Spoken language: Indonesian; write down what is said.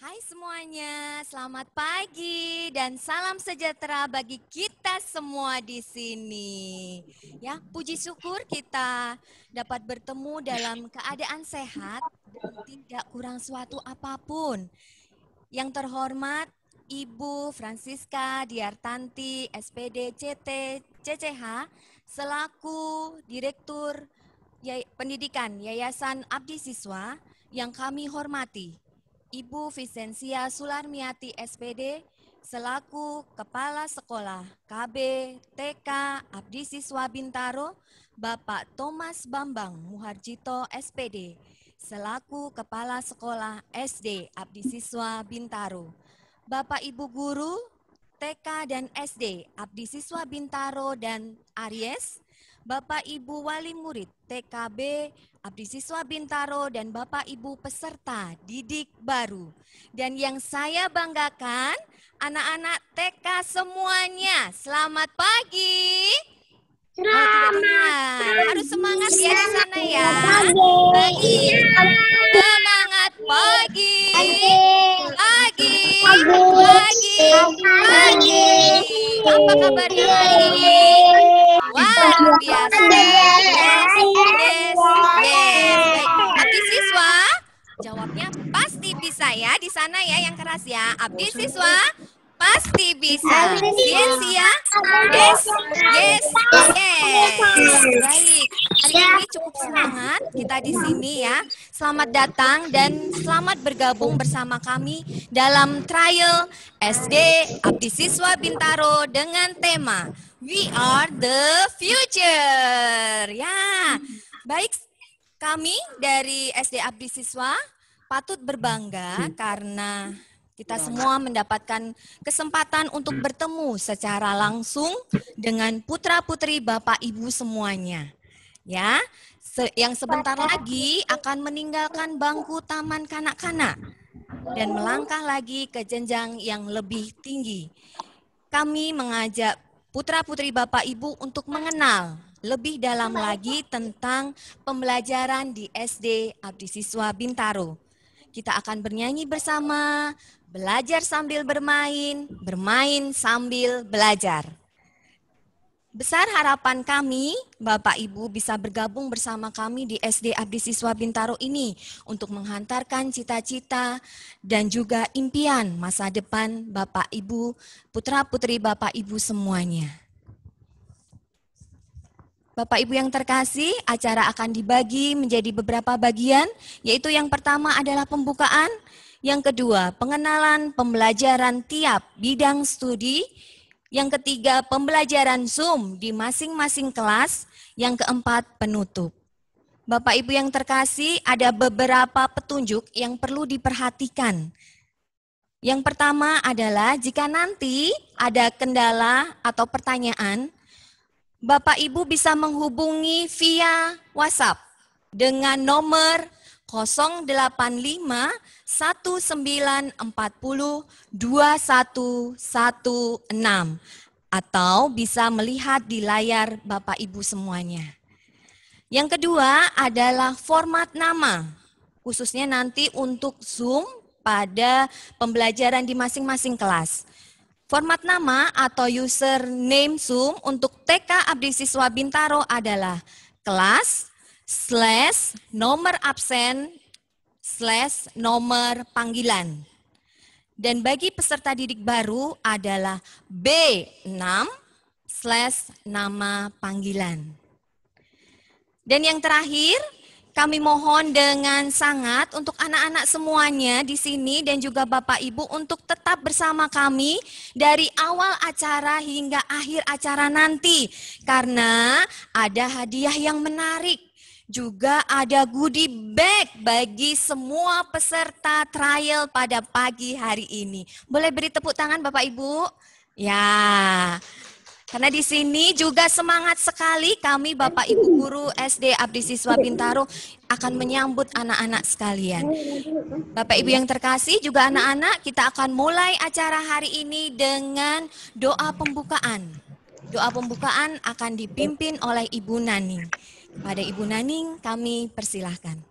Hai semuanya, selamat pagi dan salam sejahtera bagi kita semua di sini. Ya, puji syukur kita dapat bertemu dalam keadaan sehat dan tidak kurang suatu apapun. Yang terhormat Ibu Francisca Diartanti, SPD CT CCH, selaku Direktur Pendidikan Yayasan Abdi Siswa yang kami hormati Ibu Visensia Sularmiati SPD selaku Kepala Sekolah KB TK Abdi Siswa Bintaro, Bapak Thomas Bambang Muharjito SPD selaku Kepala Sekolah SD Abdi Siswa Bintaro, Bapak Ibu Guru TK dan SD Abdi Siswa Bintaro dan Aries, Bapak Ibu Wali Murid TKB Abdi Siswa Bintaro dan Bapak Ibu peserta didik baru. Dan yang saya banggakan anak-anak TK semuanya. Selamat pagi. Selamat pagi. Harus semangat ya di sana ya. Pagi. Semangat pagi. Pagi. Pagi. Pagi. Apa kabarnya hari ini? luar biasa. Yes, yes, yes. Baik. Abdi siswa, jawabnya pasti bisa ya. Di sana ya yang keras ya. Abdi siswa, pasti bisa. Yes ya. Yes, yes, yes. Baik. Hari iya. ini cukup semangat kita di sini ya. Selamat datang dan selamat bergabung bersama kami dalam trial SD Abdi Siswa Bintaro dengan tema We are the future. Ya. Baik, kami dari SD Abdi Siswa patut berbangga karena kita semua mendapatkan kesempatan untuk bertemu secara langsung dengan putra-putri Bapak Ibu semuanya ya se yang sebentar lagi akan meninggalkan bangku taman kanak-kanak dan melangkah lagi ke jenjang yang lebih tinggi. Kami mengajak putra-putri Bapak Ibu untuk mengenal lebih dalam lagi tentang pembelajaran di SD Abdi Siswa Bintaro. Kita akan bernyanyi bersama, belajar sambil bermain, bermain sambil belajar. Besar harapan kami, Bapak Ibu bisa bergabung bersama kami di SD Abdi Siswa Bintaro ini untuk menghantarkan cita-cita dan juga impian masa depan Bapak Ibu, putra-putri Bapak Ibu semuanya. Bapak Ibu yang terkasih, acara akan dibagi menjadi beberapa bagian, yaitu yang pertama adalah pembukaan, yang kedua pengenalan pembelajaran tiap bidang studi, yang ketiga, pembelajaran Zoom di masing-masing kelas. Yang keempat, penutup. Bapak Ibu yang terkasih, ada beberapa petunjuk yang perlu diperhatikan. Yang pertama adalah jika nanti ada kendala atau pertanyaan, Bapak Ibu bisa menghubungi via WhatsApp dengan nomor 085 1940 2116 atau bisa melihat di layar Bapak Ibu semuanya. Yang kedua adalah format nama, khususnya nanti untuk Zoom pada pembelajaran di masing-masing kelas. Format nama atau username Zoom untuk TK Abdi Siswa Bintaro adalah kelas slash nomor absen slash nomor panggilan. Dan bagi peserta didik baru adalah B6 slash nama panggilan. Dan yang terakhir, kami mohon dengan sangat untuk anak-anak semuanya di sini dan juga Bapak Ibu untuk tetap bersama kami dari awal acara hingga akhir acara nanti. Karena ada hadiah yang menarik juga ada goodie bag bagi semua peserta trial pada pagi hari ini. Boleh beri tepuk tangan Bapak Ibu? Ya. Karena di sini juga semangat sekali kami Bapak Ibu Guru SD Abdi Siswa Bintaro akan menyambut anak-anak sekalian. Bapak Ibu yang terkasih juga anak-anak kita akan mulai acara hari ini dengan doa pembukaan. Doa pembukaan akan dipimpin oleh Ibu Nani. Pada Ibu Naning kami persilahkan.